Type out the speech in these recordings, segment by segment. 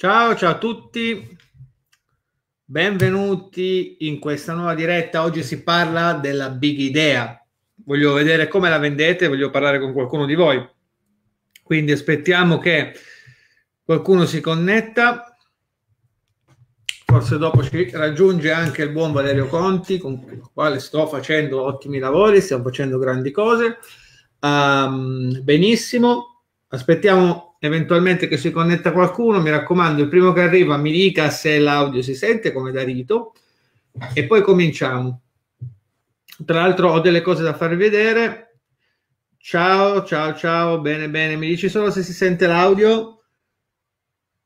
Ciao, ciao a tutti. Benvenuti in questa nuova diretta. Oggi si parla della big idea. Voglio vedere come la vendete, voglio parlare con qualcuno di voi. Quindi aspettiamo che qualcuno si connetta. Forse dopo ci raggiunge anche il buon Valerio Conti, con il quale sto facendo ottimi lavori, stiamo facendo grandi cose. Um, benissimo. Aspettiamo eventualmente che si connetta qualcuno, mi raccomando, il primo che arriva mi dica se l'audio si sente come da rito e poi cominciamo. Tra l'altro ho delle cose da farvi vedere. Ciao, ciao, ciao, bene, bene, mi dici solo se si sente l'audio.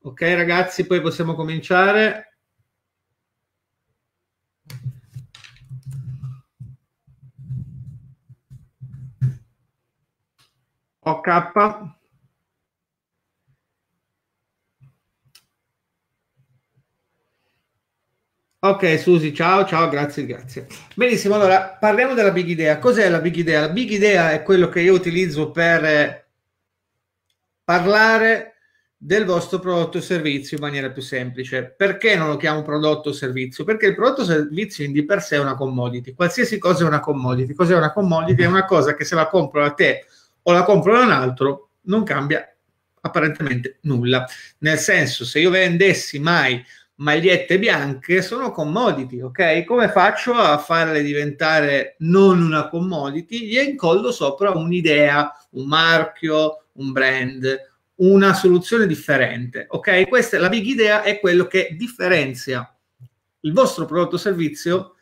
Ok ragazzi, poi possiamo cominciare. Ok. Ok, Susi, ciao, ciao, grazie, grazie. Benissimo, allora parliamo della big idea. Cos'è la big idea? La big idea è quello che io utilizzo per eh, parlare del vostro prodotto o servizio in maniera più semplice. Perché non lo chiamo prodotto o servizio? Perché il prodotto o servizio in di per sé è una commodity. Qualsiasi cosa è una commodity. Cos'è una commodity? È una cosa che se la compro da te o la compro da un altro non cambia apparentemente nulla. Nel senso, se io vendessi mai magliette bianche sono commodity, ok? Come faccio a farle diventare non una commodity? Gli incollo sopra un'idea, un marchio, un brand, una soluzione differente, ok? Questa è la big idea è quello che differenzia il vostro prodotto o servizio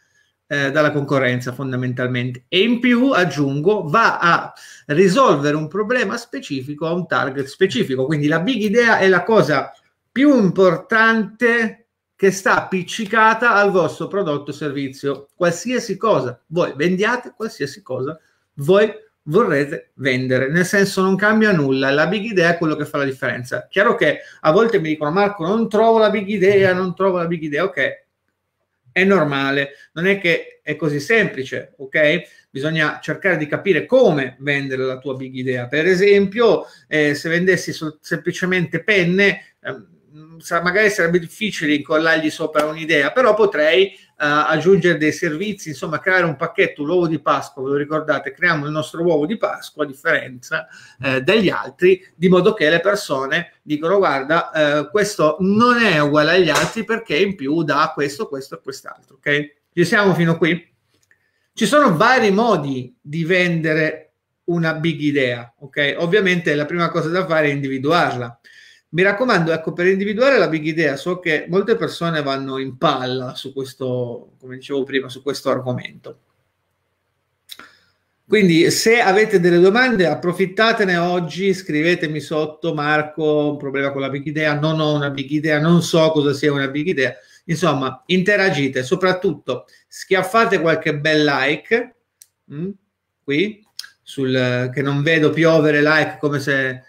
eh, dalla concorrenza fondamentalmente e in più aggiungo va a risolvere un problema specifico a un target specifico quindi la big idea è la cosa più importante che sta appiccicata al vostro prodotto o servizio. Qualsiasi cosa voi vendiate, qualsiasi cosa voi vorrete vendere. Nel senso non cambia nulla, la big idea è quello che fa la differenza. Chiaro che a volte mi dicono Marco non trovo la big idea, non trovo la big idea, ok. È normale, non è che è così semplice, ok? Bisogna cercare di capire come vendere la tua big idea. Per esempio, eh, se vendessi so- semplicemente penne, eh, Mm, magari sarebbe difficile incollargli sopra un'idea, però potrei eh, aggiungere dei servizi, insomma, creare un pacchetto, un uovo di Pasqua, ve lo ricordate, creiamo il nostro uovo di Pasqua a differenza eh, degli altri, di modo che le persone dicono guarda, eh, questo non è uguale agli altri perché in più dà questo, questo e quest'altro, ok? Ci siamo fino qui? Ci sono vari modi di vendere una big idea, ok? Ovviamente la prima cosa da fare è individuarla. Mi raccomando, ecco, per individuare la big idea, so che molte persone vanno in palla su questo, come dicevo prima, su questo argomento. Quindi se avete delle domande approfittatene oggi, scrivetemi sotto Marco, un problema con la big idea, non ho una big idea, non so cosa sia una big idea. Insomma, interagite, soprattutto schiaffate qualche bel like mh, mm, qui sul che non vedo piovere like come se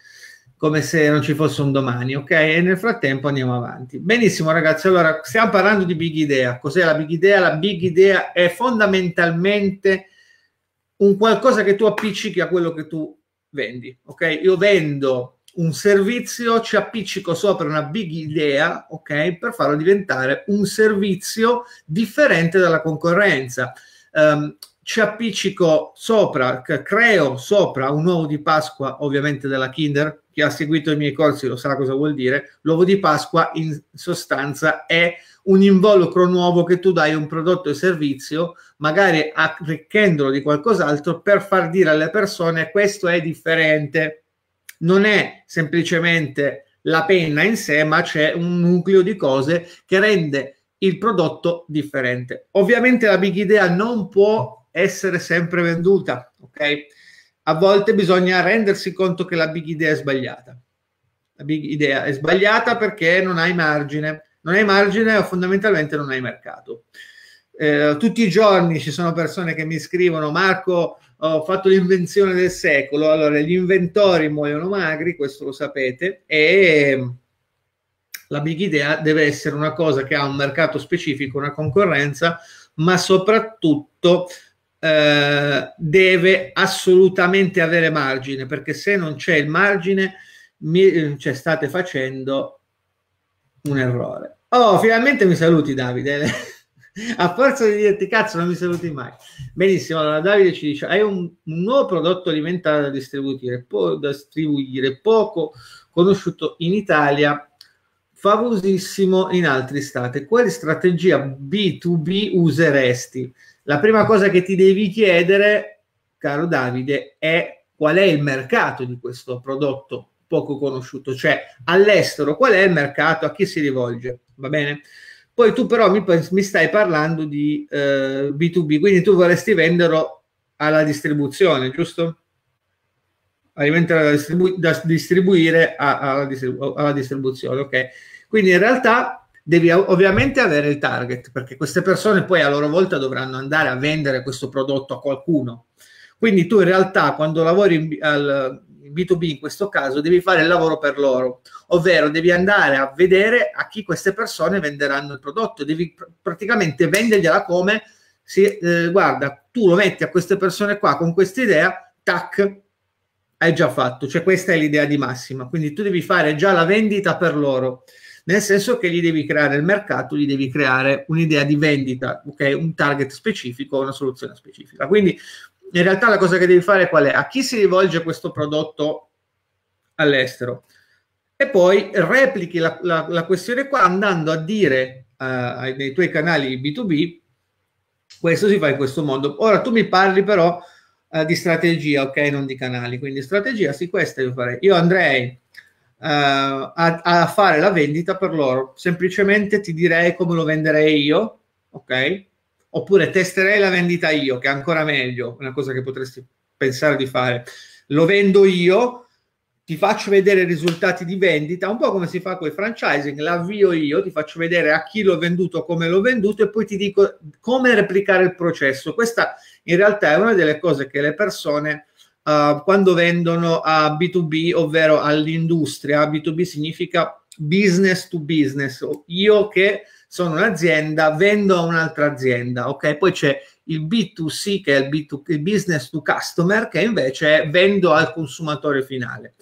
come se non ci fosse un domani, ok? E nel frattempo andiamo avanti. Benissimo ragazzi, allora stiamo parlando di big idea. Cos'è la big idea? La big idea è fondamentalmente un qualcosa che tu appiccichi a quello che tu vendi, ok? Io vendo un servizio, ci appiccico sopra una big idea, ok? Per farlo diventare un servizio differente dalla concorrenza. Um, ci appiccico sopra, creo sopra un uovo di Pasqua, ovviamente della Kinder, chi ha seguito i miei corsi lo sa cosa vuol dire, l'uovo di Pasqua in sostanza è un involucro nuovo che tu dai a un prodotto e servizio, magari arricchendolo di qualcos'altro per far dire alle persone questo è differente, non è semplicemente la penna in sé, ma c'è un nucleo di cose che rende il prodotto differente. Ovviamente la big idea non può essere sempre venduta, ok? A volte bisogna rendersi conto che la big idea è sbagliata. La big idea è sbagliata perché non hai margine, non hai margine o fondamentalmente non hai mercato. Eh, tutti i giorni ci sono persone che mi scrivono Marco ho fatto l'invenzione del secolo allora gli inventori muoiono magri questo lo sapete e ehm, la big idea deve essere una cosa che ha un mercato specifico una concorrenza ma soprattutto eh, deve assolutamente avere margine, perché se non c'è il margine, mi, eh, cioè, state facendo un errore. Oh, finalmente mi saluti Davide. A forza di dirti cazzo, non mi saluti mai. Benissimo, allora Davide ci dice: Hai un, un nuovo prodotto alimentare da distribuire, po- da distribuire poco conosciuto in Italia, famosissimo in altri stati. Quale strategia B2B useresti? La prima cosa che ti devi chiedere, caro Davide, è qual è il mercato di questo prodotto poco conosciuto, cioè all'estero qual è il mercato, a chi si rivolge, va bene? Poi tu però mi, mi stai parlando di eh, B2B, quindi tu vorresti venderlo alla distribuzione, giusto? Alimentare da, distribu- da distribuire a, alla, distribu- alla distribuzione, ok? Quindi in realtà devi ovviamente avere il target, perché queste persone poi a loro volta dovranno andare a vendere questo prodotto a qualcuno. Quindi tu in realtà quando lavori in, al, in B2B in questo caso devi fare il lavoro per loro, ovvero devi andare a vedere a chi queste persone venderanno il prodotto, devi pr- praticamente vendergliela come se eh, guarda, tu lo metti a queste persone qua con questa idea, tac, hai già fatto, cioè questa è l'idea di massima, quindi tu devi fare già la vendita per loro nel senso che gli devi creare il mercato, gli devi creare un'idea di vendita, okay? un target specifico, una soluzione specifica. Quindi in realtà la cosa che devi fare qual è? A chi si rivolge questo prodotto all'estero? E poi replichi la, la, la questione qua andando a dire uh, nei tuoi canali B2B questo si fa in questo modo. Ora tu mi parli però uh, di strategia, ok? Non di canali. Quindi strategia, sì, questa io farei. Io andrei eh, a, a fare la vendita per loro. Semplicemente ti direi come lo venderei io, ok? Oppure testerei la vendita io, che è ancora meglio, una cosa che potresti pensare di fare. Lo vendo io, ti faccio vedere i risultati di vendita, un po' come si fa con il franchising, l'avvio io, ti faccio vedere a chi l'ho venduto, come l'ho venduto e poi ti dico come replicare il processo. Questa in realtà è una delle cose che le persone uh, quando vendono a B2B, ovvero all'industria. B2B significa business to business. Io che sono un'azienda, vendo a un'altra azienda, ok? Poi c'è il B2C che è il, B2, il business to customer che invece è vendo al consumatore finale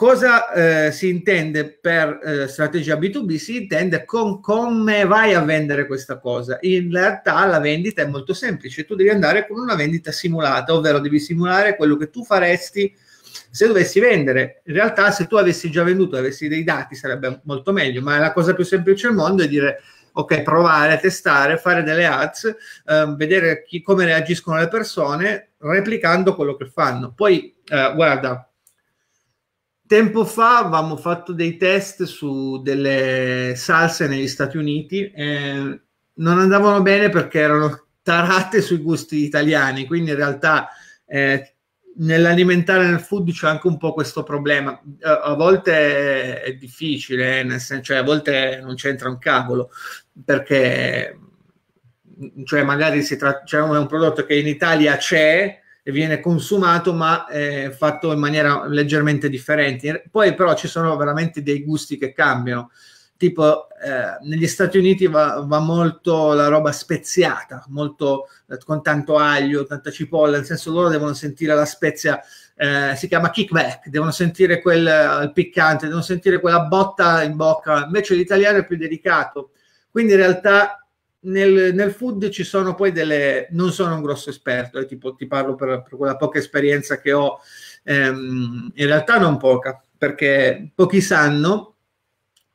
cosa eh, si intende per eh, strategia B2B? Si intende con come vai a vendere questa cosa. In realtà la vendita è molto semplice, tu devi andare con una vendita simulata, ovvero devi simulare quello che tu faresti se dovessi vendere. In realtà se tu avessi già venduto, avessi dei dati, sarebbe molto meglio, ma la cosa più semplice al mondo è dire ok, provare, testare, fare delle ads, eh, vedere chi, come reagiscono le persone replicando quello che fanno. Poi eh, guarda, Tempo fa avevamo fatto dei test su delle salse negli Stati Uniti, eh, non andavano bene perché erano tarate sui gusti italiani, quindi in realtà eh, nell'alimentare nel food c'è anche un po' questo problema. A, volte è difficile, eh, nel senso, cioè a volte non c'entra un cavolo, perché mm, cioè magari si tratta, cioè è un prodotto che in Italia c'è, viene consumato ma è eh, fatto in maniera leggermente differente. Poi però ci sono veramente dei gusti che cambiano, tipo eh, negli Stati Uniti va, va, molto la roba speziata, molto, eh, con tanto aglio, tanta cipolla, nel senso loro devono sentire la spezia, eh, si chiama kickback, devono sentire quel eh, piccante, devono sentire quella botta in bocca, invece l'italiano è più delicato. Quindi in realtà nel, nel, food ci sono poi delle... non sono un grosso esperto, eh, tipo, ti parlo per, per, quella poca esperienza che ho, ehm, in realtà non poca, perché pochi sanno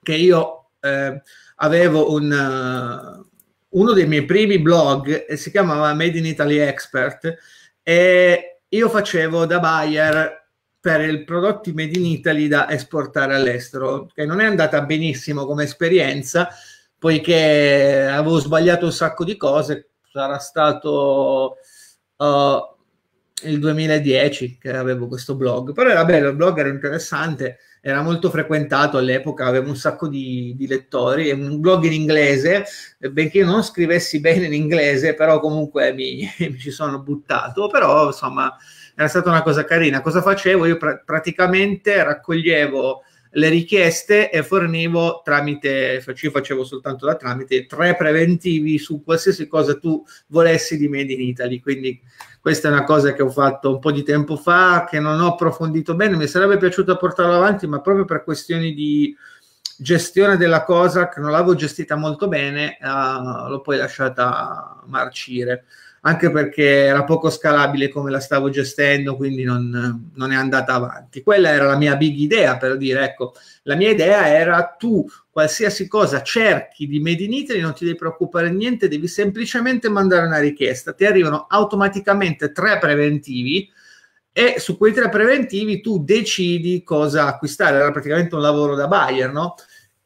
che io eh, avevo un, uh, uno dei miei primi blog, e eh, si chiamava Made in Italy Expert, e io facevo da buyer per i prodotti made in Italy da esportare all'estero, che non è andata benissimo come esperienza, poiché avevo sbagliato un sacco di cose, sarà stato uh, il 2010 che avevo questo blog, però era bello, il blog era interessante, era molto frequentato all'epoca, avevo un sacco di, di lettori, un blog in inglese, benché io non scrivessi bene in inglese, però comunque mi, mi ci sono buttato, però insomma era stata una cosa carina. Cosa facevo? Io pra- praticamente raccoglievo le richieste e fornivo tramite, ci facevo soltanto da tramite, tre preventivi su qualsiasi cosa tu volessi di Made in Italy. Quindi questa è una cosa che ho fatto un po' di tempo fa, che non ho approfondito bene, mi sarebbe piaciuto portarlo avanti, ma proprio per questioni di gestione della cosa, che non l'avevo gestita molto bene, eh, l'ho poi lasciata marcire anche perché era poco scalabile come la stavo gestendo, quindi non, non, è andata avanti. Quella era la mia big idea, per dire, ecco, la mia idea era tu, qualsiasi cosa cerchi di Made in Italy, non ti devi preoccupare di niente, devi semplicemente mandare una richiesta, ti arrivano automaticamente tre preventivi, e su quei tre preventivi tu decidi cosa acquistare. Era praticamente un lavoro da buyer, no?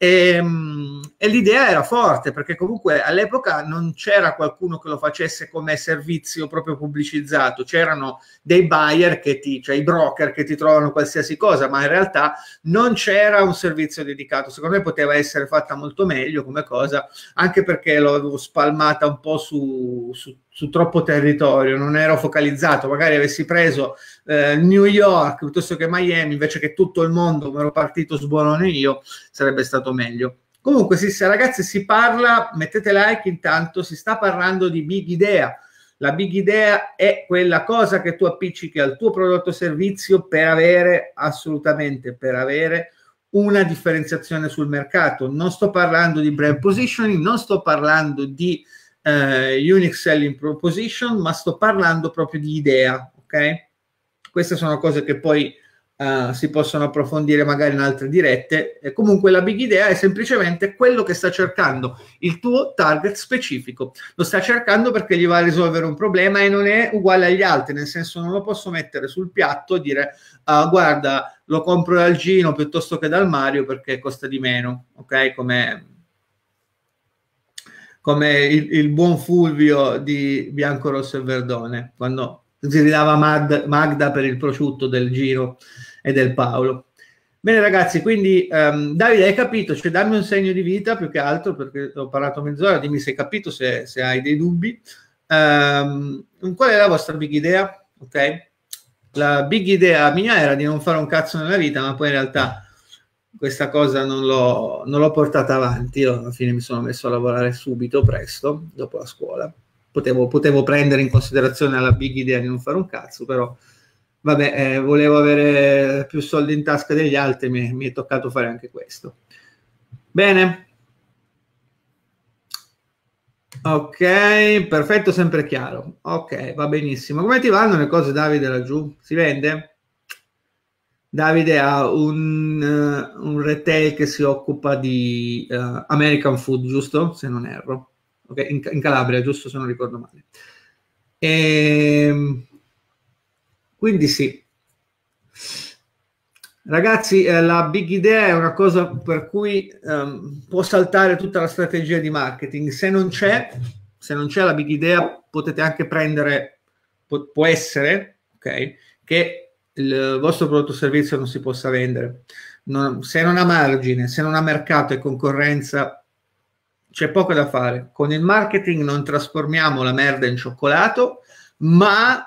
E, ehm, e, l'idea era forte perché comunque all'epoca non c'era qualcuno che lo facesse come servizio proprio pubblicizzato, c'erano dei buyer che ti, cioè i broker che ti trovano qualsiasi cosa, ma in realtà non c'era un servizio dedicato. Secondo me poteva essere fatta molto meglio come cosa, anche perché l'avevo spalmata un po' su, su su troppo territorio, non ero focalizzato, magari avessi preso eh, New York piuttosto che Miami, invece che tutto il mondo, mi ero partito sbuonone io, sarebbe stato meglio. Comunque, sì, se, ragazzi, si parla, mettete like intanto, si sta parlando di big idea. La big idea è quella cosa che tu appiccichi al tuo prodotto o servizio per avere assolutamente, per avere una differenziazione sul mercato. Non sto parlando di brand positioning, non sto parlando di eh, Unique Selling Proposition, ma sto parlando proprio di idea, ok? Queste sono cose che poi eh, si possono approfondire magari in altre dirette. E comunque la big idea è semplicemente quello che sta cercando il tuo target specifico. Lo sta cercando perché gli va a risolvere un problema e non è uguale agli altri, nel senso non lo posso mettere sul piatto e dire ah, guarda, lo compro dal Gino piuttosto che dal Mario perché costa di meno, ok? Come come il, il buon Fulvio di Bianco Rosso e Verdone, quando gridava Magda, Magda per il prosciutto del Giro e del Paolo. Bene ragazzi, quindi um, Davide hai capito, cioè dammi un segno di vita più che altro perché ho parlato mezz'ora, dimmi se hai capito, se, se hai dei dubbi. Um, qual è la vostra big idea? Ok? La big idea mia era di non fare un cazzo nella vita, ma poi in realtà questa cosa non l'ho, non l'ho portata avanti, io alla fine mi sono messo a lavorare subito, presto, dopo la scuola. Potevo, potevo prendere in considerazione la big idea di non fare un cazzo, però vabbè, eh, volevo avere più soldi in tasca degli altri, mi, mi è toccato fare anche questo. Bene. Ok, perfetto, sempre chiaro. Ok, va benissimo. Come ti vanno le cose, Davide, laggiù? Si vende? Davide ha un, uh, un retail che si occupa di uh, American food, giusto? Se non erro. Okay, in, in, Calabria, giusto se non ricordo male. E, ehm, quindi sì. Ragazzi, eh, la big idea è una cosa per cui um, può saltare tutta la strategia di marketing. Se non c'è, se non c'è la big idea, potete anche prendere, può, può essere, ok, che il vostro prodotto o servizio non si possa vendere. Non, se non ha margine, se non ha mercato e concorrenza, c'è poco da fare. Con il marketing non trasformiamo la merda in cioccolato, ma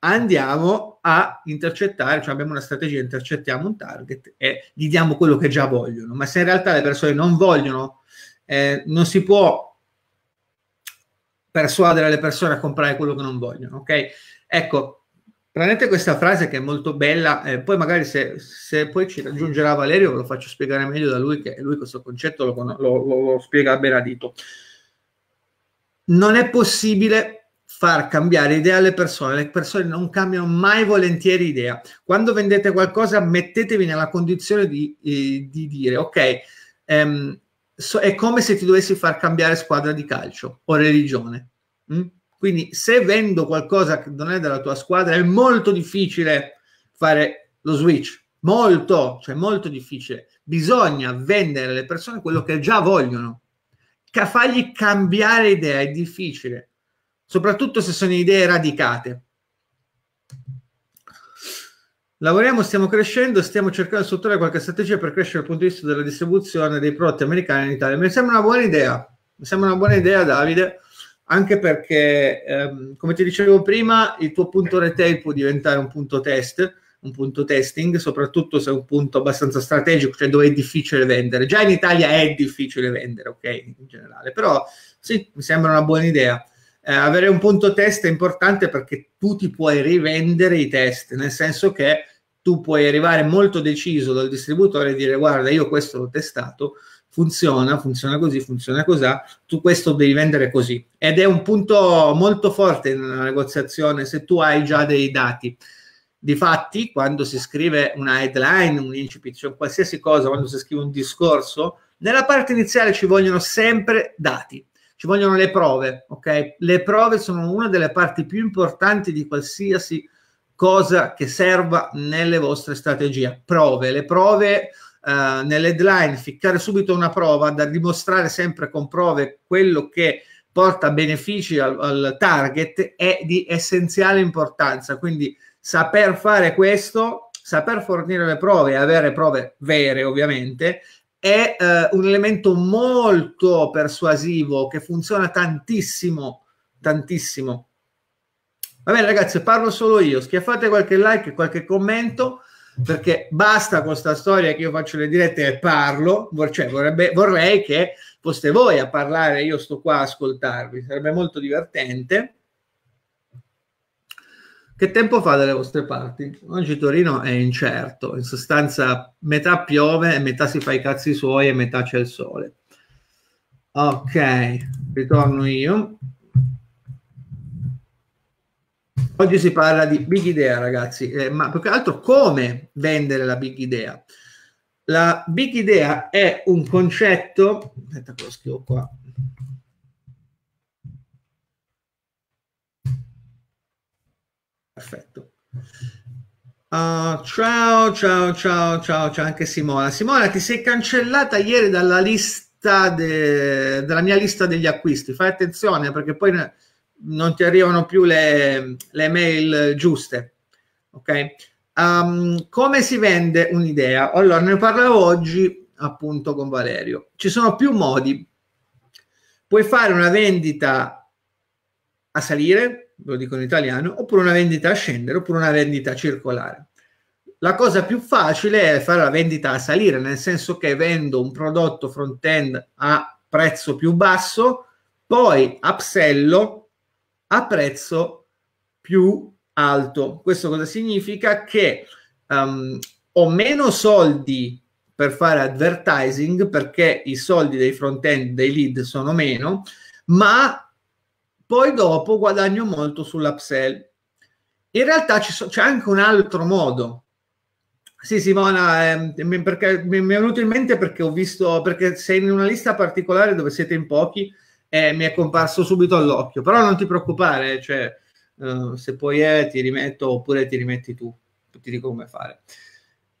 andiamo a intercettare, cioè abbiamo una strategia, intercettiamo un target e gli diamo quello che già vogliono. Ma se in realtà le persone non vogliono, eh, non si può persuadere le persone a comprare quello che non vogliono, ok? Ecco, Prendete questa frase che è molto bella, eh, poi magari se, se, poi ci raggiungerà Valerio ve lo faccio spiegare meglio da lui, che lui questo concetto lo, lo, lo, lo spiega ben a dito. Non è possibile far cambiare idea alle persone, le persone non cambiano mai volentieri idea. Quando vendete qualcosa mettetevi nella condizione di, eh, di dire, ok, ehm, so, è come se ti dovessi far cambiare squadra di calcio o religione. Mm? Quindi se vendo qualcosa che non è della tua squadra è molto difficile fare lo switch, molto, cioè molto difficile. Bisogna vendere alle persone quello che già vogliono. Fargli cambiare idea è difficile, soprattutto se sono idee radicate. Lavoriamo, stiamo crescendo, stiamo cercando di sottrarre qualche strategia per crescere dal punto di vista della distribuzione dei prodotti americani in Italia. Mi sembra una buona idea, mi sembra una buona idea Davide anche perché, ehm, come ti dicevo prima, il tuo punto retail può diventare un punto test, un punto testing, soprattutto se è un punto abbastanza strategico, cioè dove è difficile vendere. Già in Italia è difficile vendere, ok, in generale, però sì, mi sembra una buona idea. Eh, avere un punto test è importante perché tu ti puoi rivendere i test, nel senso che tu puoi arrivare molto deciso dal distributore e dire guarda, io questo l'ho testato, funziona, funziona così, funziona così, tu questo devi vendere così. Ed è un punto molto forte nella negoziazione se tu hai già dei dati. Difatti, quando si scrive una headline, un incipit, cioè qualsiasi cosa, quando si scrive un discorso, nella parte iniziale ci vogliono sempre dati, ci vogliono le prove, ok? Le prove sono una delle parti più importanti di qualsiasi cosa che serva nelle vostre strategie. Prove, le prove eh, nell'headline ficcare subito una prova da dimostrare sempre con prove quello che porta benefici al, al target è di essenziale importanza. Quindi saper fare questo, saper fornire le prove e avere prove vere ovviamente è eh, un elemento molto persuasivo che funziona tantissimo, tantissimo. Va bene ragazzi, parlo solo io, schiaffate qualche like, qualche commento, perché basta con questa storia che io faccio le dirette e parlo, cioè vorrebbe, vorrei che foste voi a parlare, io sto qua a ascoltarvi, sarebbe molto divertente. Che tempo fa dalle vostre parti? Oggi Torino è incerto, in sostanza metà piove, e metà si fa i cazzi suoi e metà c'è il sole. Ok, ritorno io. Oggi si parla di big idea, ragazzi, eh, ma più che altro come vendere la big idea. La big idea è un concetto, aspetta che lo scrivo qua, perfetto. Uh, ciao, ciao, ciao, ciao, ciao anche Simona. Simona, ti sei cancellata ieri dalla lista de... dalla mia lista degli acquisti. Fai attenzione perché poi non ti arrivano più le, le mail giuste. Ok? Um, come si vende un'idea? Allora, ne parlavo oggi appunto con Valerio. Ci sono più modi. Puoi fare una vendita a salire, lo dico in italiano, oppure una vendita a scendere, oppure una vendita circolare. La cosa più facile è fare la vendita a salire, nel senso che vendo un prodotto front-end a prezzo più basso, poi upsello a prezzo più alto. Questo cosa significa? Che um, ho meno soldi per fare advertising perché i soldi dei front-end, dei lead sono meno, ma poi dopo guadagno molto sull'upsell. In realtà so, c'è anche un altro modo. Sì, Simona, eh, perché, mi, mi è venuto in mente perché ho visto, perché sei in una lista particolare dove siete in pochi, e mi è comparso subito all'occhio. Però non ti preoccupare, cioè, eh, se puoi è, eh, ti rimetto oppure ti rimetti tu, ti dico come fare.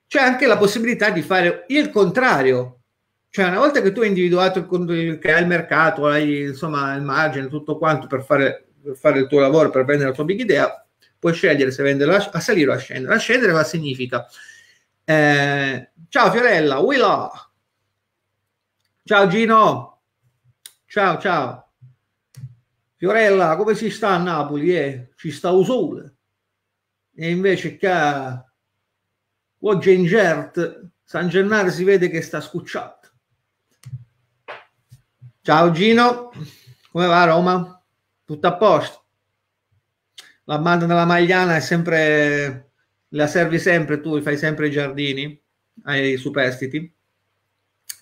C'è anche la possibilità di fare il contrario. Cioè, una volta che tu hai individuato il, che hai il mercato, hai insomma il margine, tutto quanto per fare, per fare il tuo lavoro, per vendere la tua big idea, puoi scegliere se venderla a salire o a scendere. A scendere cosa significa? Eh, ciao Fiorella, Willa! Ciao Gino! Ciao, ciao. Fiorella, come si sta a Napoli? Eh? Ci sta un sole. E invece qua, oggi in Gert, San Gennaro si vede che sta scucciato. Ciao Gino, come va Roma? Tutto a posto? La banda della Magliana è sempre, la servi sempre tu, fai sempre i giardini ai superstiti?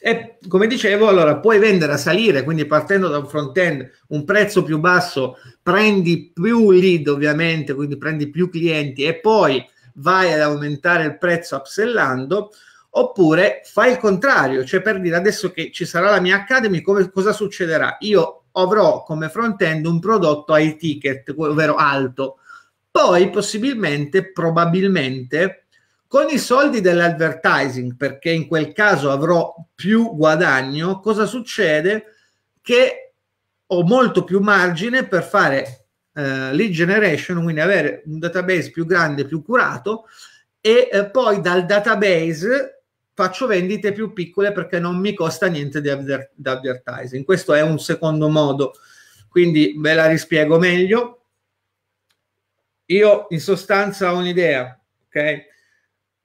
E come dicevo, allora puoi vendere a salire, quindi partendo da un front-end un prezzo più basso, prendi più lead ovviamente, quindi prendi più clienti e poi vai ad aumentare il prezzo upsellando, oppure fai il contrario, cioè per dire adesso che ci sarà la mia Academy, come, cosa succederà? Io avrò come front-end un prodotto high ticket, ovvero alto, poi possibilmente, probabilmente, con i soldi dell'advertising, perché in quel caso avrò più guadagno, cosa succede? Che ho molto più margine per fare eh, lead generation, quindi avere un database più grande, più curato, e eh, poi dal database faccio vendite più piccole perché non mi costa niente di, adver- di advertising. Questo è un secondo modo, quindi ve la rispiego meglio. Io in sostanza ho un'idea, ok?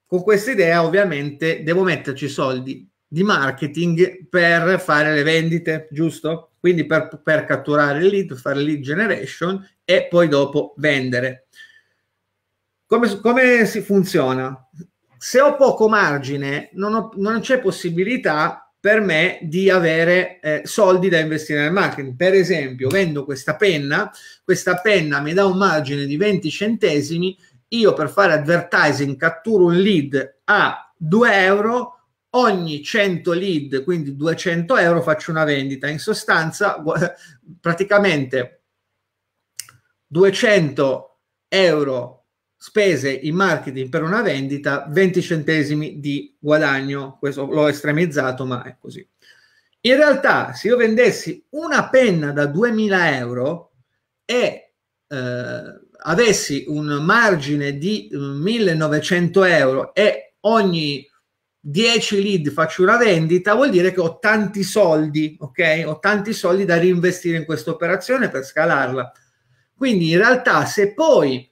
con questa idea ovviamente devo metterci soldi di marketing per fare le vendite, giusto? Quindi per, per catturare il lead, fare lead generation e poi dopo vendere. Come, come si funziona? Se ho poco margine, non, ho, non c'è possibilità per me di avere eh, soldi da investire nel marketing. Per esempio, vendo questa penna, questa penna mi dà un margine di 20 centesimi, io per fare advertising catturo un lead a 2 euro, ogni 100 lead, quindi 200 euro, faccio una vendita. In sostanza, praticamente 200 euro spese in marketing per una vendita, 20 centesimi di guadagno. Questo l'ho estremizzato, ma è così. In realtà, se io vendessi una penna da 2000 euro e eh, avessi un margine di 1900 eh, euro e ogni 10 lead faccio una vendita, vuol dire che ho tanti soldi, ok? Ho tanti soldi da reinvestire in questa operazione per scalarla. Quindi in realtà se poi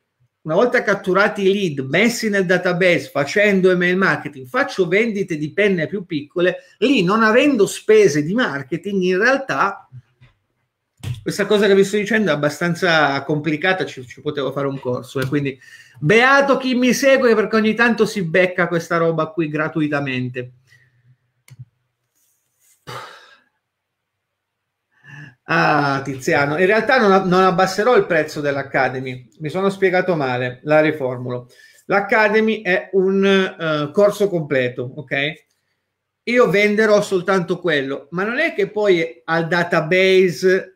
una volta catturati i lead, messi nel database, facendo email marketing, faccio vendite di penne più piccole, lì non avendo spese di marketing, in realtà questa cosa che vi sto dicendo è abbastanza complicata, ci, ci potevo fare un corso. E eh, quindi beato chi mi segue perché ogni tanto si becca questa roba qui gratuitamente. Ah, Tiziano, in realtà non, non abbasserò il prezzo dell'Academy, mi sono spiegato male, la riformulo. L'Academy è un uh, corso completo, ok? Io venderò soltanto quello, ma non è che poi al database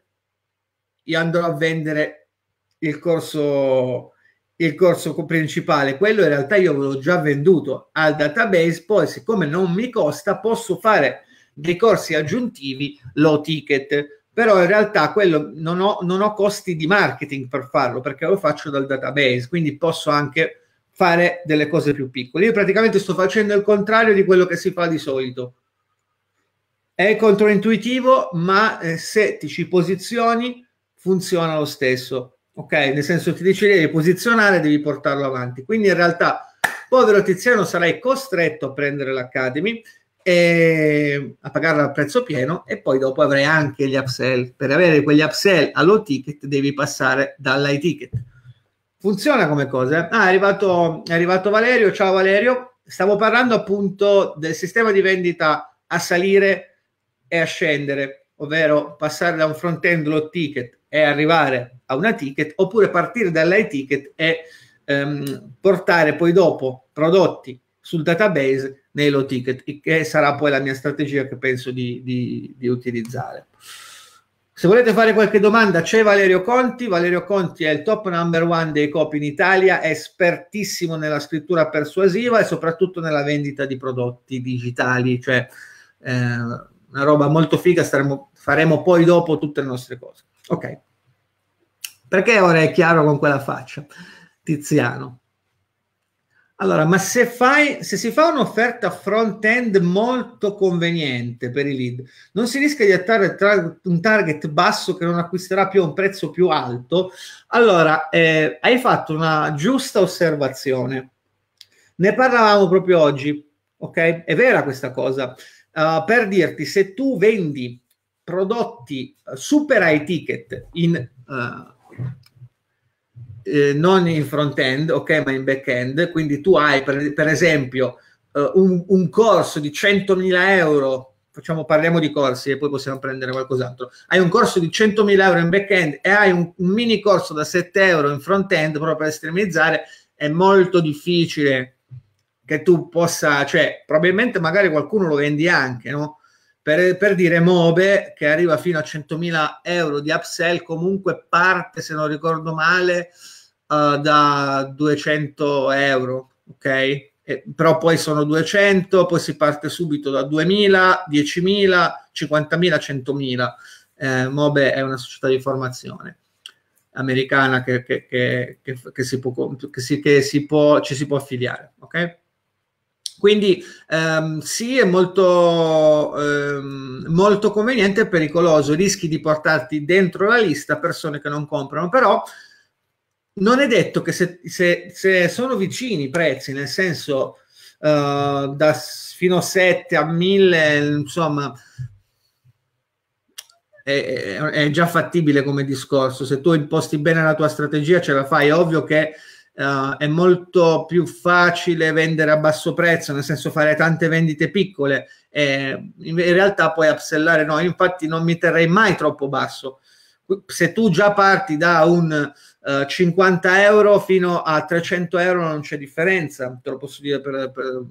io andrò a vendere il corso, il corso principale. Quello in realtà io l'ho già venduto al database, poi siccome non mi costa posso fare dei corsi aggiuntivi low ticket. Però in realtà quello non ho, non ho costi di marketing per farlo perché lo faccio dal database, quindi posso anche fare delle cose più piccole. Io praticamente sto facendo il contrario di quello che si fa di solito. È controintuitivo, ma eh, se ti ci posizioni funziona lo stesso. Ok, nel senso ti dice di posizionare, devi portarlo avanti. Quindi in realtà, povero Tiziano, sarai costretto a prendere l'Academy e a pagarla a prezzo pieno e poi dopo avrai anche gli upsell. Per avere quegli upsell all'O ticket devi passare dall'I ticket. Funziona come cosa? Ah, è arrivato, è arrivato Valerio. Ciao Valerio. Stavo parlando appunto del sistema di vendita a salire e a scendere, ovvero passare da un front-end low ticket è arrivare a una ticket oppure partire ticket e ehm, portare poi dopo prodotti sul database nei low ticket, che sarà poi la mia strategia che penso di, di, di utilizzare. Se volete fare qualche domanda, c'è Valerio Conti. Valerio Conti è il top number one dei copy in Italia, è espertissimo nella scrittura persuasiva e soprattutto nella vendita di prodotti digitali, cioè eh, una roba molto figa. Staremo, faremo poi dopo tutte le nostre cose. Ok. Perché ora è chiaro con quella faccia, Tiziano? Allora, ma se, fai, se si fa un'offerta front-end molto conveniente per i lead, non si rischia di attare un target basso che non acquisterà più a un prezzo più alto, allora eh, hai fatto una giusta osservazione. Ne parlavamo proprio oggi, ok? È vera questa cosa. Uh, per dirti, se tu vendi prodotti eh, super high ticket in, uh, eh, non in front end, ok, ma in back end. Quindi tu hai per, per esempio uh, un, un, corso di 100.000 euro. Facciamo, parliamo di corsi e poi possiamo prendere qualcos'altro. Hai un corso di 100.000 euro in back end e hai un, un mini corso da 7 euro in front end proprio per estremizzare. È molto difficile che tu possa, cioè, probabilmente magari qualcuno lo vendi anche, no? Per, per, dire Mobe che arriva fino a 100.000 euro di upsell comunque parte se non ricordo male uh, da 200 euro ok e, però poi sono 200 poi si parte subito da 2.000 10.000 50.000 100.000 eh, Mobe è una società di formazione americana che, che, che, che si può, si, si può, ci si può affiliare ok quindi ehm, sì, è molto, ehm, molto conveniente e pericoloso, rischi di portarti dentro la lista persone che non comprano, però non è detto che se, se, se sono vicini i prezzi, nel senso eh, da fino a 7 a 1000, insomma, è, è, già fattibile come discorso. Se tu imposti bene la tua strategia, ce la fai. È ovvio che Uh, è molto più facile vendere a basso prezzo, nel senso fare tante vendite piccole e in realtà poi upsellare no, infatti non mi terrei mai troppo basso. Se tu già parti da un uh, eh, 50 euro fino a 300 euro non c'è differenza, te lo posso dire per, per,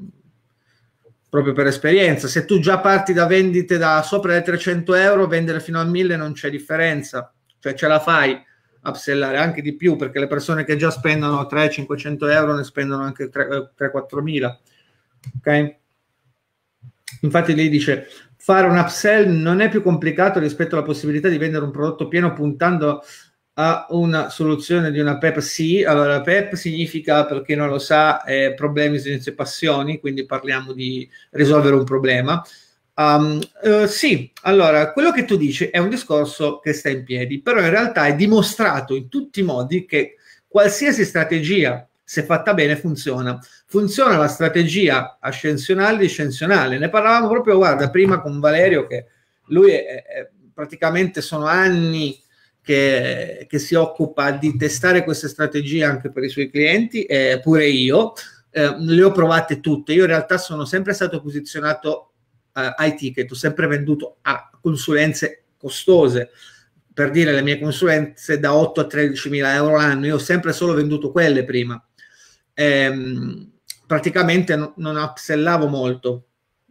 proprio per esperienza. Se tu già parti da vendite da sopra le 300 euro, vendere fino a 1000 non c'è differenza, cioè ce la fai upsellare anche di più perché le persone che già spendono 300-500 euro ne spendono anche 3-4 eh, mila. Ok? Infatti lei dice fare un upsell non è più complicato rispetto alla possibilità di vendere un prodotto pieno puntando a una soluzione di una PEP. Sì, allora PEP significa, per chi non lo sa, eh, problemi, esigenze e passioni, quindi parliamo di risolvere un problema. Um, eh, sì, allora, quello che tu dici è un discorso che sta in piedi, però in realtà è dimostrato in tutti i modi che qualsiasi strategia, se fatta bene, funziona. Funziona la strategia ascensionale e discensionale. Ne parlavamo proprio, guarda, prima con Valerio, che lui è, è praticamente sono anni che, che, si occupa di testare queste strategie anche per i suoi clienti, e pure io. Eh, le ho provate tutte. Io in realtà sono sempre stato posizionato eh, high ticket, ho sempre venduto a consulenze costose, per dire le mie consulenze da 8 a 13 mila euro l'anno, io ho sempre solo venduto quelle prima. Ehm, praticamente no, non upsellavo molto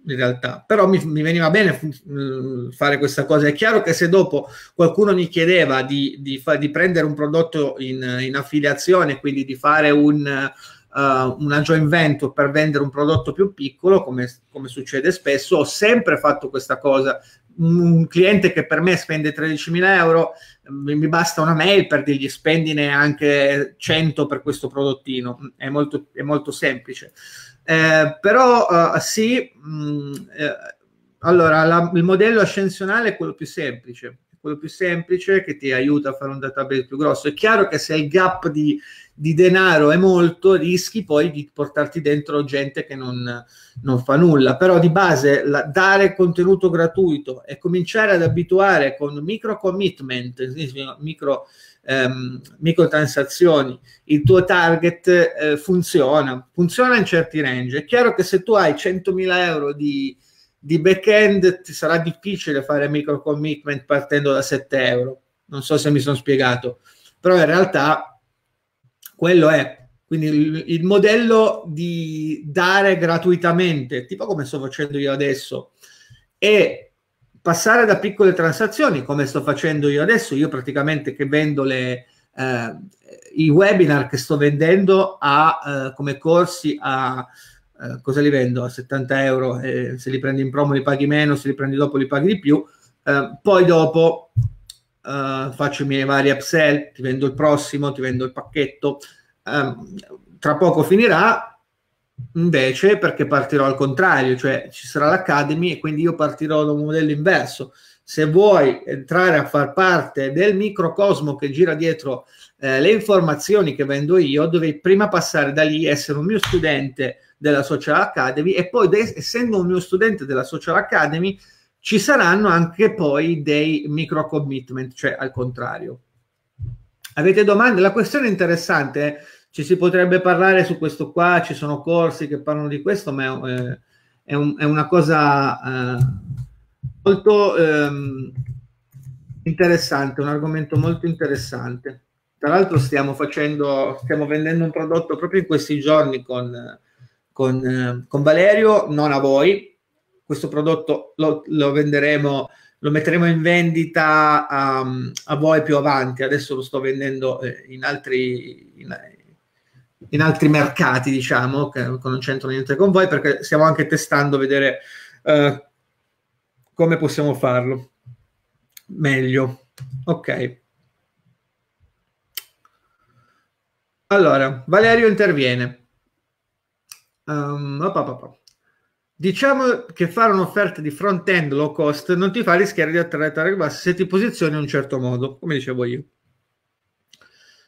in realtà, però mi, mi veniva bene mh, mm, fare questa cosa. È chiaro che se dopo qualcuno mi chiedeva di, di, fa, di prendere un prodotto in, in, affiliazione, quindi di fare un uh, una joint venture per vendere un prodotto più piccolo, come, come succede spesso. Ho sempre fatto questa cosa un cliente che per me spende 13.000 euro, mi basta una mail per dirgli spendine anche 100 per questo prodottino, è molto, è molto semplice. Eh, però uh, sì, mh, mm, eh, allora la, il modello ascensionale è quello più semplice, quello più semplice che ti aiuta a fare un database più grosso. È chiaro che se il gap di, di denaro è molto, rischi poi di portarti dentro gente che non, non fa nulla, però di base la, dare contenuto gratuito e cominciare ad abituare con micro commitment, micro, ehm, micro transazioni, il tuo target eh, funziona, funziona in certi range. È chiaro che se tu hai 100.000 euro di di back-end ti sarà difficile fare micro commitment partendo da 7 euro. Non so se mi sono spiegato, però in realtà quello è. Quindi il, il modello di dare gratuitamente, tipo come sto facendo io adesso, e passare da piccole transazioni, come sto facendo io adesso, io praticamente che vendo le, eh, i webinar che sto vendendo a, eh, come corsi a eh, cosa li vendo a 70 euro, eh, se li prendi in promo li paghi meno, se li prendi dopo li paghi di più, eh, poi dopo eh, faccio i miei vari upsell, ti vendo il prossimo, ti vendo il pacchetto, ehm, tra poco finirà invece perché partirò al contrario, cioè ci sarà l'Academy e quindi io partirò da un modello inverso. Se vuoi entrare a far parte del microcosmo che gira dietro eh, le informazioni che vendo io, dovevi prima passare da lì, essere un mio studente della Social Academy e poi de- essendo mio studente della Social Academy ci saranno anche poi dei micro commitment, cioè al contrario. Avete domande? La questione è interessante, eh? ci si potrebbe parlare su questo qua, ci sono corsi che parlano di questo, ma è, eh, è, un, è una cosa eh, molto ehm, interessante, un argomento molto interessante. Tra l'altro stiamo facendo, stiamo vendendo un prodotto proprio in questi giorni con con, eh, con Valerio, non a voi. Questo prodotto lo, lo venderemo, lo metteremo in vendita a, ehm, a, voi più avanti. Adesso lo sto vendendo eh, in, altri, in, in altri mercati, diciamo, che non c'entrano niente con voi, perché stiamo anche testando vedere eh, come possiamo farlo meglio. Ok. Allora, Valerio interviene. Um, op, op, op. Diciamo che fare un'offerta di front-end low cost non ti fa rischiare di attrarre target basse se ti posizioni in un certo modo, come dicevo io.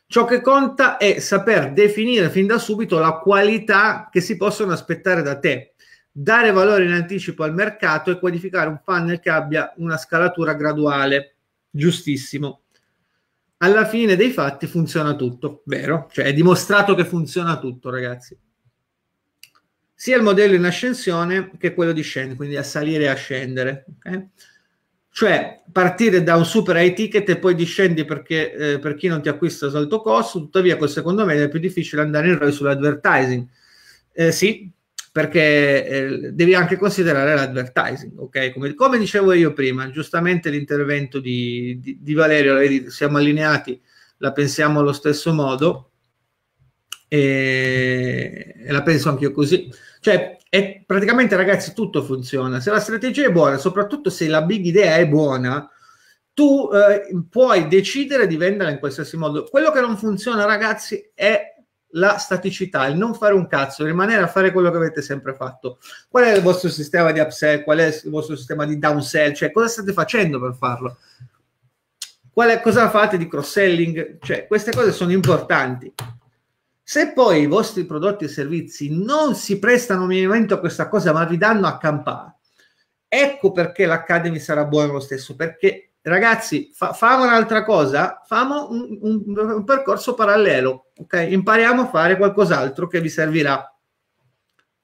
Ciò che conta è saper definire fin da subito la qualità che si possono aspettare da te, dare valore in anticipo al mercato e qualificare un funnel che abbia una scalatura graduale. Giustissimo. Alla fine dei fatti funziona tutto, vero? Cioè è dimostrato che funziona tutto, ragazzi sia il modello in ascensione che quello di scendere, quindi a salire e a scendere. Okay? Cioè partire da un super high ticket e poi discendi perché eh, per chi non ti acquista ad alto costo, tuttavia col secondo me è più difficile andare in ROI sull'advertising. Eh, sì, perché eh, devi anche considerare l'advertising, ok? Come, come, dicevo io prima, giustamente l'intervento di, di, di Valerio, siamo allineati, la pensiamo allo stesso modo e, e la penso anche io così. Cioè, è, praticamente ragazzi tutto funziona. Se la strategia è buona, soprattutto se la big idea è buona, tu eh, puoi decidere di vendere in qualsiasi modo. Quello che non funziona, ragazzi, è la staticità, il non fare un cazzo, rimanere a fare quello che avete sempre fatto. Qual è il vostro sistema di upsell? Qual è il vostro sistema di downsell? Cioè, cosa state facendo per farlo? Qual è, cosa fate di cross-selling? Cioè, queste cose sono importanti. Se poi i vostri prodotti e servizi non si prestano minimamente a questa cosa, ma vi danno a campare, ecco perché l'Academy sarà buono lo stesso, perché ragazzi, fa, famo un'altra cosa, famo un, un, un percorso parallelo, ok? Impariamo a fare qualcos'altro che vi servirà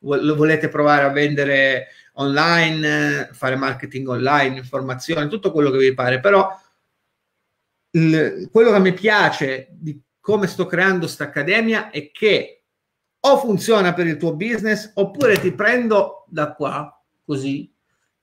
lo volete provare a vendere online, fare marketing online, informazioni, tutto quello che vi pare, però quello che mi piace di come sto creando questa accademia è che o funziona per il tuo business oppure ti prendo da qua così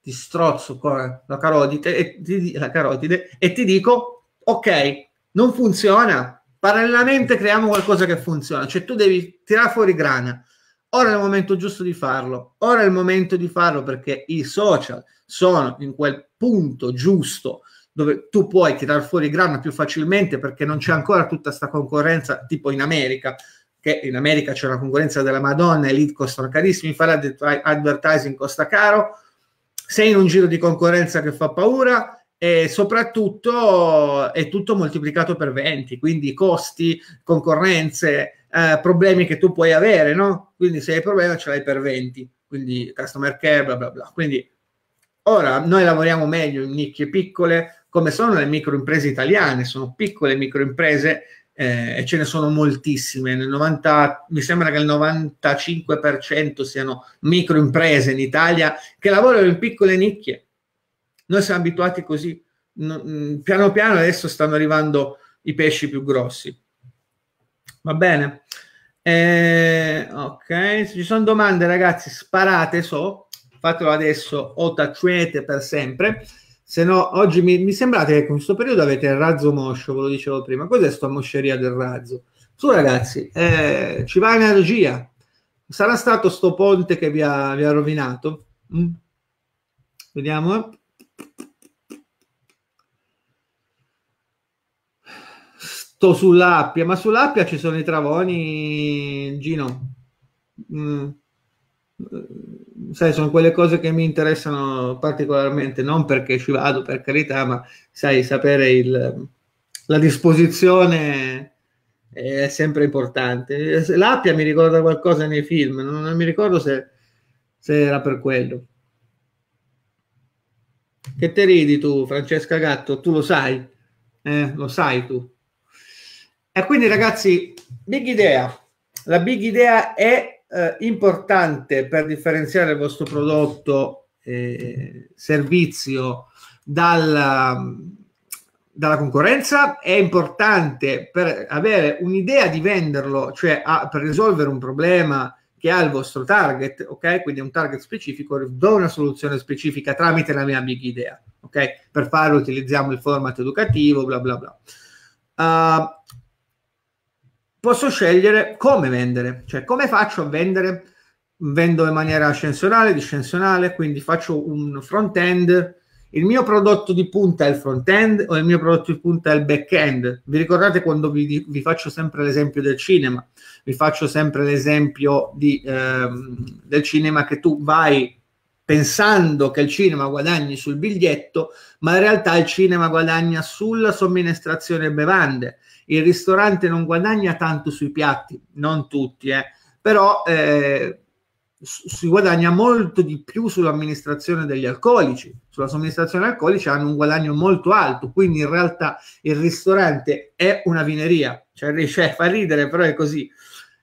ti strozzo qua la carotide e ti, la carotide, e ti dico ok non funziona parallelamente creiamo qualcosa che funziona cioè tu devi tirare fuori grana ora è il momento giusto di farlo ora è il momento di farlo perché i social sono in quel punto giusto dove tu puoi tirar fuori grana più facilmente perché non c'è ancora tutta questa concorrenza tipo in America che in America c'è una concorrenza della Madonna, i lead costano carissimi, fare advertising costa caro, sei in un giro di concorrenza che fa paura e soprattutto è tutto moltiplicato per 20, quindi costi, concorrenze, eh, problemi che tu puoi avere, no? Quindi se hai problema ce l'hai per 20, quindi customer care, bla bla bla. Quindi ora noi lavoriamo meglio in nicchie piccole, come sono le microimprese italiane, sono piccole microimprese eh, e ce ne sono moltissime. 90, mi sembra che il 95% siano microimprese in Italia che lavorano in piccole nicchie. Noi siamo abituati così. No, mm, piano piano adesso stanno arrivando i pesci più grossi. Va bene. Eh, ok, se ci sono domande ragazzi sparate so, fatelo adesso o tacciate per sempre. Se no, oggi mi, mi sembrate che in questo periodo avete il razzo moscio, ve lo dicevo prima. Cos'è sta mosceria del razzo? Su ragazzi, eh, ci va energia. Sarà stato sto ponte che vi ha, vi ha rovinato? Mm. Vediamo. Sto sull'Appia, ma sull'Appia ci sono i travoni, Gino. Mm sai, sono quelle cose che mi interessano particolarmente, non perché ci vado per carità, ma sai, sapere il, la disposizione è sempre importante. L'appia mi ricorda qualcosa nei film, non, mi ricordo se, se era per quello. Che te ridi tu, Francesca Gatto? Tu lo sai, eh, lo sai tu. E quindi ragazzi, big idea. La big idea è eh, importante per differenziare il vostro prodotto eh, servizio dalla, dalla concorrenza, è importante per avere un'idea di venderlo, cioè a, per risolvere un problema che ha il vostro target, ok? Quindi un target specifico, do una soluzione specifica tramite la mia big idea, ok? Per farlo utilizziamo il format educativo, bla bla bla. Uh, posso scegliere come vendere, cioè come faccio a vendere. Vendo in maniera ascensionale, discensionale, quindi faccio un front end. Il mio prodotto di punta è il front end o il mio prodotto di punta è il back end. Vi ricordate quando vi, vi faccio sempre l'esempio del cinema? Vi faccio sempre l'esempio di, ehm, del cinema che tu vai pensando che il cinema guadagni sul biglietto, ma in realtà il cinema guadagna sulla somministrazione bevande il ristorante non guadagna tanto sui piatti, non tutti, eh, però eh, si guadagna molto di più sull'amministrazione degli alcolici, sulla somministrazione alcolici hanno un guadagno molto alto, quindi in realtà il ristorante è una vineria, cioè, cioè fa ridere, però è così.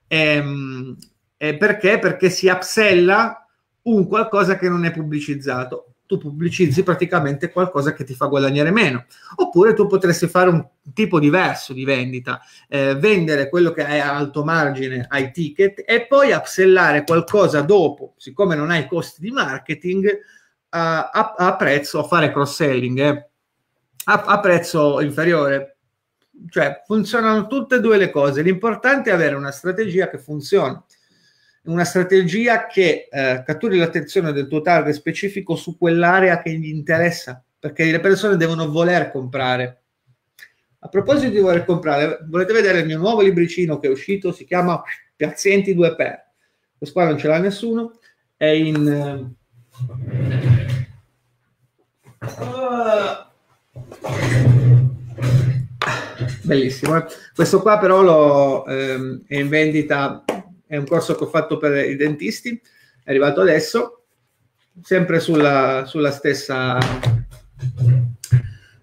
Ehm, eh, perché? Perché si upsella un qualcosa che non è pubblicizzato tu pubblicizzi praticamente qualcosa che ti fa guadagnare meno. Oppure tu potresti fare un tipo diverso di vendita, eh, vendere quello che è a alto margine ai ticket e poi upsellare qualcosa dopo, siccome non hai costi di marketing, a, a, a prezzo, a fare cross-selling, eh, a, a prezzo inferiore. Cioè, funzionano tutte e due le cose. L'importante è avere una strategia che funziona una strategia che eh, catturi l'attenzione del tuo target specifico su quell'area che gli interessa, perché le persone devono voler comprare. A proposito di voler comprare, volete vedere il mio nuovo libricino che è uscito, si chiama Pazienti 2 per. Questo qua non ce l'ha nessuno, è in... Eh, ah, bellissimo. Eh. Questo qua però lo, ehm, è in vendita è un corso che ho fatto per i dentisti, è arrivato adesso, sempre sulla, sulla, stessa,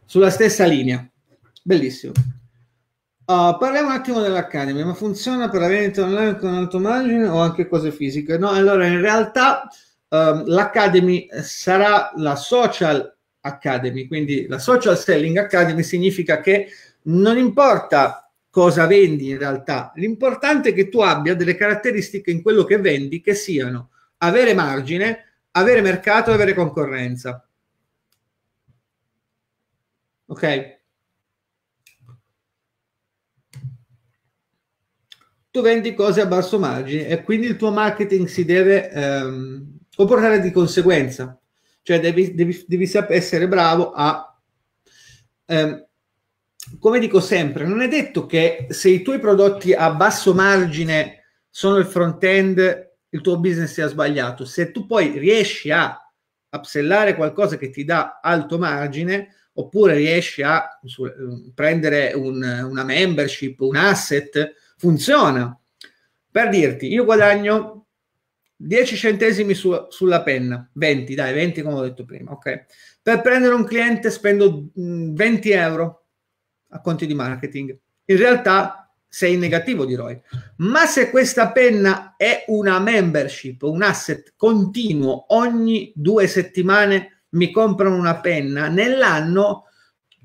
sulla stessa linea. Bellissimo. Uh, parliamo un attimo dell'Academy, ma funziona per la vendita online con alto margine o anche cose fisiche? No, allora in realtà um, l'Academy sarà la Social Academy, quindi la Social Selling Academy significa che non importa cosa vendi in realtà. L'importante è che tu abbia delle caratteristiche in quello che vendi che siano avere margine, avere mercato e avere concorrenza. Ok? Tu vendi cose a basso margine e quindi il tuo marketing si deve ehm, comportare di conseguenza. Cioè devi, devi, devi essere bravo a ehm, come dico sempre, non è detto che se i tuoi prodotti a basso margine sono il front-end, il tuo business sia sbagliato. Se tu poi riesci a upsellare qualcosa che ti dà alto margine, oppure riesci a su, ehm, prendere un, una membership, un asset, funziona. Per dirti, io guadagno 10 centesimi su, sulla penna, 20, dai, 20 come ho detto prima, ok? Per prendere un cliente spendo 20 euro, a conti di marketing. In realtà sei in negativo di ROI. Ma se questa penna è una membership, un asset continuo, ogni due settimane mi comprano una penna, nell'anno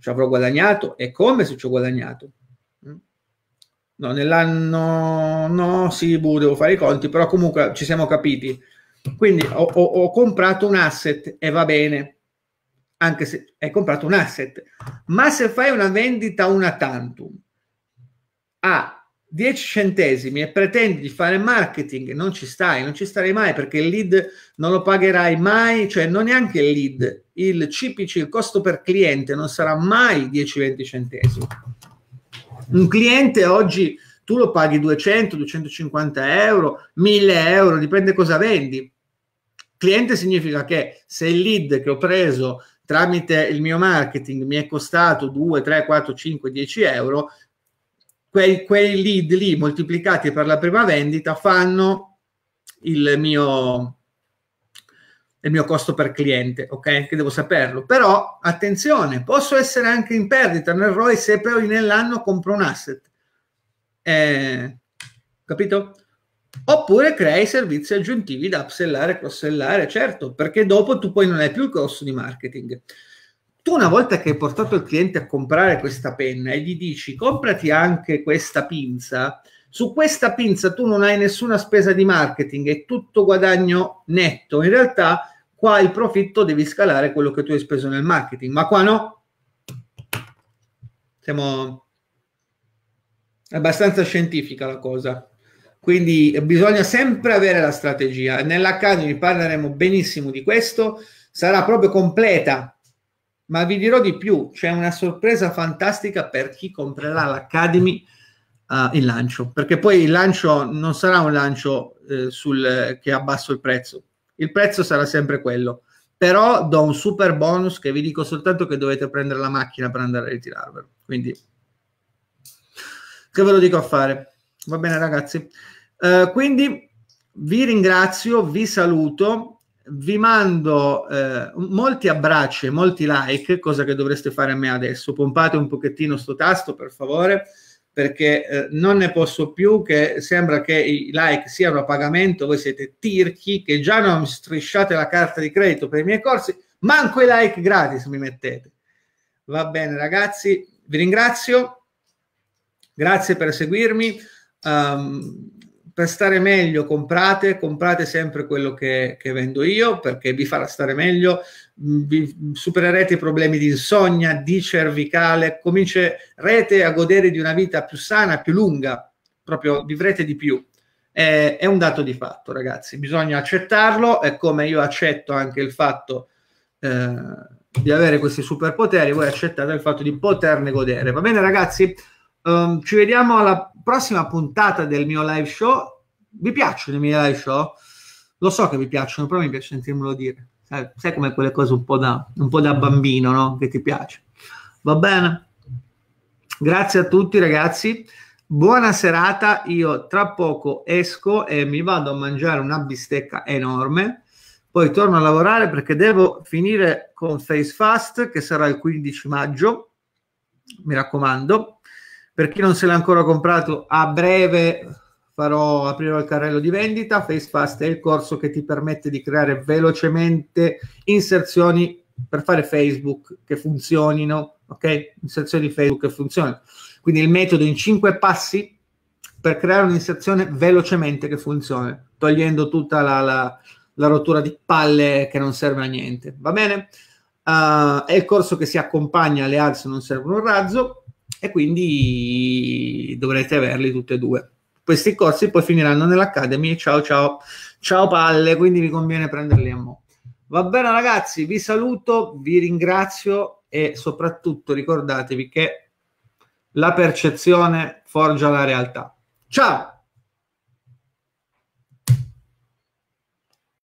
ci avrò guadagnato e come se ci ho guadagnato? Mm? No, nell'anno no, sì, bu, boh, devo fare i conti, però comunque ci siamo capiti. Quindi ho, ho, ho comprato un asset e va bene anche se hai comprato un asset. Ma se fai una vendita una tantum a 10 centesimi e pretendi di fare marketing, non ci stai, non ci starei mai perché il lead non lo pagherai mai, cioè non neanche il lead, il CPC, il costo per cliente non sarà mai 10-20 centesimi. Un cliente oggi tu lo paghi 200, 250 euro, 1000 euro, dipende cosa vendi. Cliente significa che se il lead che ho preso tramite il mio marketing mi è costato 2, 3, 4, 5, 10 euro, quei, quei lead lì moltiplicati per la prima vendita fanno il mio, il mio costo per cliente, ok? Che devo saperlo. Però, attenzione, posso essere anche in perdita nel ROI se poi nell'anno compro un asset. Eh, capito? Oppure crei servizi aggiuntivi da upsellare, crossellare, certo, perché dopo tu poi non hai più il costo di marketing. Tu una volta che hai portato il cliente a comprare questa penna e gli dici comprati anche questa pinza, su questa pinza tu non hai nessuna spesa di marketing, è tutto guadagno netto. In realtà qua il profitto devi scalare quello che tu hai speso nel marketing, ma qua no. Siamo abbastanza scientifica la cosa. Quindi bisogna sempre avere la strategia. Nell'Academy parleremo benissimo di questo, sarà proprio completa, ma vi dirò di più, c'è una sorpresa fantastica per chi comprerà l'Academy uh, eh, il lancio, perché poi il lancio non sarà un lancio eh, sul, eh, che abbasso il prezzo, il prezzo sarà sempre quello, però do un super bonus che vi dico soltanto che dovete prendere la macchina per andare a ritirarvelo. Quindi, che ve lo dico a fare? Va bene ragazzi? Eh, quindi vi ringrazio, vi saluto, vi mando eh, molti abbracci e molti like, cosa che dovreste fare a me adesso. Pompate un pochettino sto tasto, per favore, perché eh, non ne posso più che sembra che i like siano a pagamento, voi siete tirchi che già non strisciate la carta di credito per i miei corsi, manco i like gratis mi mettete. Va bene ragazzi, vi ringrazio, grazie per seguirmi. Um, per stare meglio comprate, comprate sempre quello che, che, vendo io perché vi farà stare meglio, mm, vi supererete i problemi di insonnia, di cervicale, comincerete a godere di una vita più sana, più lunga, proprio vivrete di più. Eh, è un dato di fatto, ragazzi, bisogna accettarlo è come io accetto anche il fatto eh, di avere questi superpoteri, voi accettate il fatto di poterne godere. Va bene, ragazzi? Um, ci vediamo alla prossima puntata del mio live show. Vi piacciono i miei live show? Lo so che vi piacciono, però mi piace sentirmelo dire. Sai, sai come quelle cose un po, da, un po' da mm. bambino, no? Che ti piace. Va bene? Grazie a tutti ragazzi. Buona serata, io tra poco esco e mi vado a mangiare una bistecca enorme, poi torno a lavorare perché devo finire con Face Fast che sarà il 15 maggio, mi raccomando, per chi non se l'ha ancora comprato, a breve farò aprire il carrello di vendita. FaceFast è il corso che ti permette di creare velocemente inserzioni per fare Facebook che funzionino, ok? Inserzioni Facebook che funzionano. Quindi il metodo in cinque passi per creare un'inserzione velocemente che funzioni, togliendo tutta la, la, la, rottura di palle che non serve a niente. Va bene? Uh, è il corso che si accompagna alle ads non servono un razzo e quindi dovrete averli tutti e due. Questi corsi poi finiranno nell'Academy. Ciao ciao, ciao palle, quindi vi conviene prenderli a mo'. Va bene ragazzi, vi saluto, vi ringrazio e soprattutto ricordatevi che la percezione forgia la realtà. Ciao!